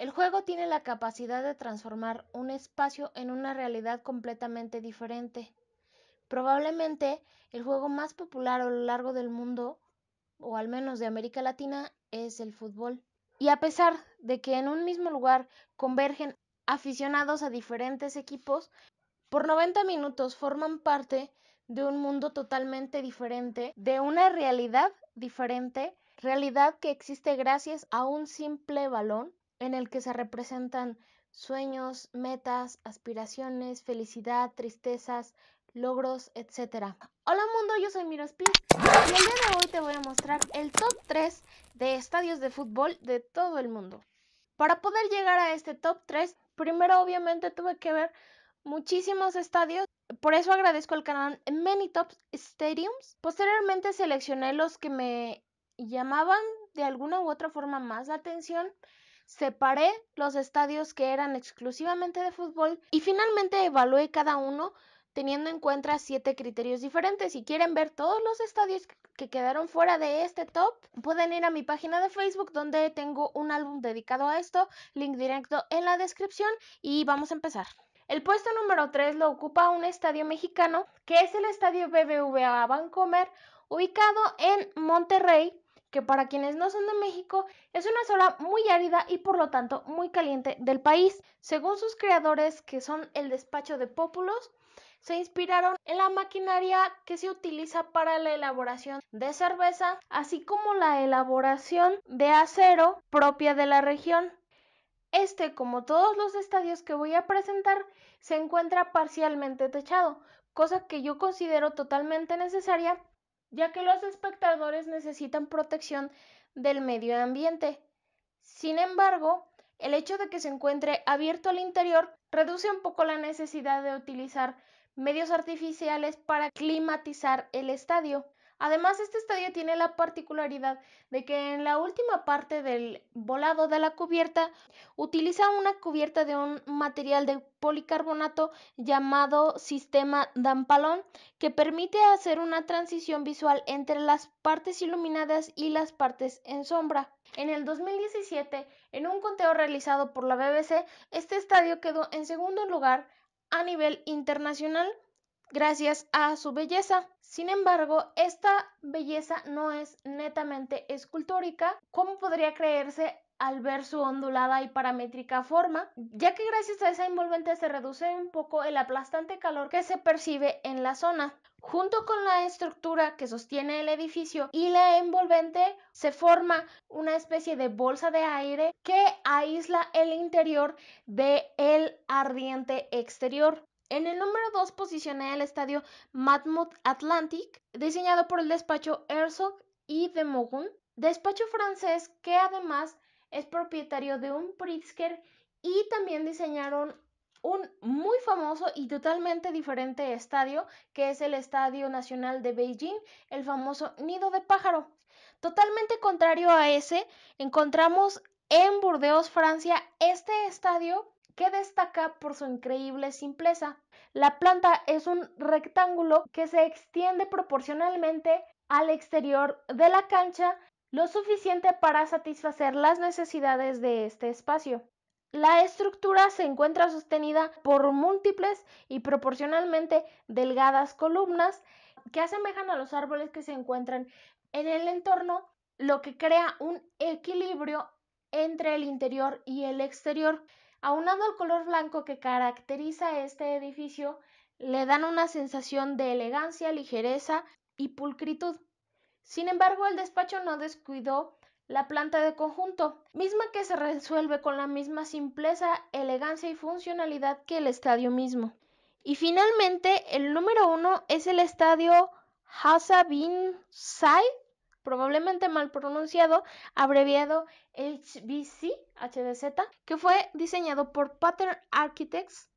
El juego tiene la capacidad de transformar un espacio en una realidad completamente diferente. Probablemente el juego más popular a lo largo del mundo, o al menos de América Latina, es el fútbol. Y a pesar de que en un mismo lugar convergen aficionados a diferentes equipos, por 90 minutos forman parte de un mundo totalmente diferente, de una realidad diferente, realidad que existe gracias a un simple balón en el que se representan sueños, metas, aspiraciones, felicidad, tristezas, logros, etc. Hola mundo, yo soy Miros y el día de hoy te voy a mostrar el top 3 de estadios de fútbol de todo el mundo. Para poder llegar a este top 3, primero obviamente tuve que ver muchísimos estadios. Por eso agradezco al canal Many Top Stadiums. Posteriormente seleccioné los que me llamaban de alguna u otra forma más la atención Separé los estadios que eran exclusivamente de fútbol y finalmente evalué cada uno teniendo en cuenta siete criterios diferentes. Si quieren ver todos los estadios que quedaron fuera de este top, pueden ir a mi página de Facebook donde tengo un álbum dedicado a esto, link directo en la descripción y vamos a empezar. El puesto número 3 lo ocupa un estadio mexicano que es el estadio BBVA Bancomer ubicado en Monterrey que para quienes no son de México es una zona muy árida y por lo tanto muy caliente del país. Según sus creadores, que son el despacho de Pópulos, se inspiraron en la maquinaria que se utiliza para la elaboración de cerveza, así como la elaboración de acero propia de la región. Este, como todos los estadios que voy a presentar, se encuentra parcialmente techado, cosa que yo considero totalmente necesaria ya que los espectadores necesitan protección del medio ambiente. Sin embargo, el hecho de que se encuentre abierto al interior reduce un poco la necesidad de utilizar medios artificiales para climatizar el estadio. Además, este estadio tiene la particularidad de que en la última parte del volado de la cubierta utiliza una cubierta de un material de policarbonato llamado sistema Dampalón que permite hacer una transición visual entre las partes iluminadas y las partes en sombra. En el 2017, en un conteo realizado por la BBC, este estadio quedó en segundo lugar a nivel internacional gracias a su belleza. Sin embargo, esta belleza no es netamente escultórica, como podría creerse al ver su ondulada y paramétrica forma, ya que gracias a esa envolvente se reduce un poco el aplastante calor que se percibe en la zona. Junto con la estructura que sostiene el edificio y la envolvente se forma una especie de bolsa de aire que aísla el interior del el ardiente exterior. En el número 2 posicioné el estadio Matmut Atlantic, diseñado por el despacho Herzog y de Mogun, despacho francés que además es propietario de un Pritzker y también diseñaron un muy famoso y totalmente diferente estadio, que es el Estadio Nacional de Beijing, el famoso Nido de Pájaro. Totalmente contrario a ese, encontramos en Burdeos, Francia, este estadio que destaca por su increíble simpleza. La planta es un rectángulo que se extiende proporcionalmente al exterior de la cancha lo suficiente para satisfacer las necesidades de este espacio. La estructura se encuentra sostenida por múltiples y proporcionalmente delgadas columnas que asemejan a los árboles que se encuentran en el entorno, lo que crea un equilibrio entre el interior y el exterior. Aunado al color blanco que caracteriza este edificio, le dan una sensación de elegancia, ligereza y pulcritud. Sin embargo, el despacho no descuidó la planta de conjunto, misma que se resuelve con la misma simpleza, elegancia y funcionalidad que el estadio mismo. Y finalmente, el número uno es el estadio Hasa bin probablemente mal pronunciado, abreviado HBC, HBZ, que fue diseñado por Pattern Architects,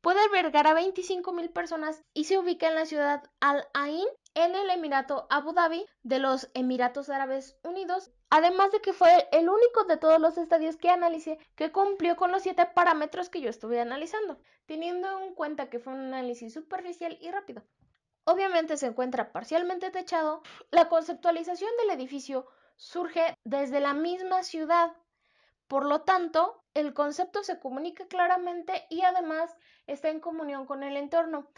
puede albergar a 25.000 personas y se ubica en la ciudad Al Ain, en el Emirato Abu Dhabi de los Emiratos Árabes Unidos, además de que fue el único de todos los estadios que analicé que cumplió con los siete parámetros que yo estuve analizando, teniendo en cuenta que fue un análisis superficial y rápido obviamente se encuentra parcialmente techado, la conceptualización del edificio surge desde la misma ciudad. Por lo tanto, el concepto se comunica claramente y además está en comunión con el entorno.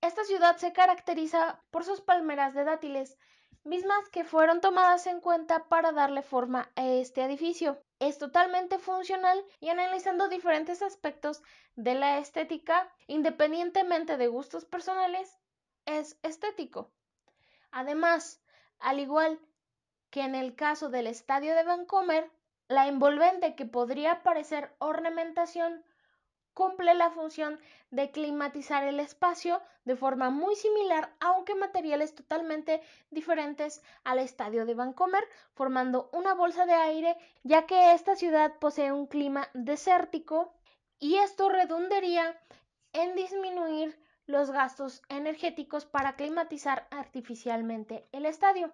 Esta ciudad se caracteriza por sus palmeras de dátiles, mismas que fueron tomadas en cuenta para darle forma a este edificio. Es totalmente funcional y analizando diferentes aspectos de la estética, independientemente de gustos personales, es estético. Además, al igual que en el caso del estadio de Vancomer, la envolvente que podría parecer ornamentación cumple la función de climatizar el espacio de forma muy similar, aunque materiales totalmente diferentes al estadio de Vancomer, formando una bolsa de aire, ya que esta ciudad posee un clima desértico y esto redundaría en disminuir los gastos energéticos para climatizar artificialmente el estadio.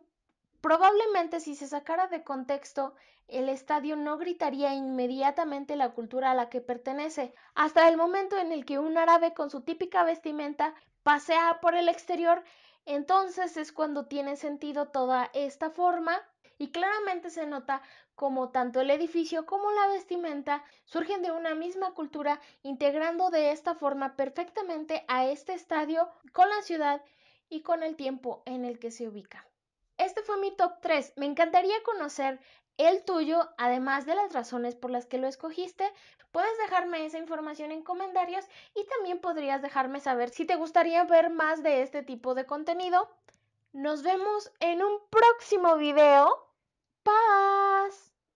Probablemente si se sacara de contexto, el estadio no gritaría inmediatamente la cultura a la que pertenece, hasta el momento en el que un árabe con su típica vestimenta pasea por el exterior, entonces es cuando tiene sentido toda esta forma y claramente se nota como tanto el edificio como la vestimenta surgen de una misma cultura, integrando de esta forma perfectamente a este estadio con la ciudad y con el tiempo en el que se ubica. Este fue mi top 3. Me encantaría conocer el tuyo, además de las razones por las que lo escogiste. Puedes dejarme esa información en comentarios y también podrías dejarme saber si te gustaría ver más de este tipo de contenido. Nos vemos en un próximo video. pa.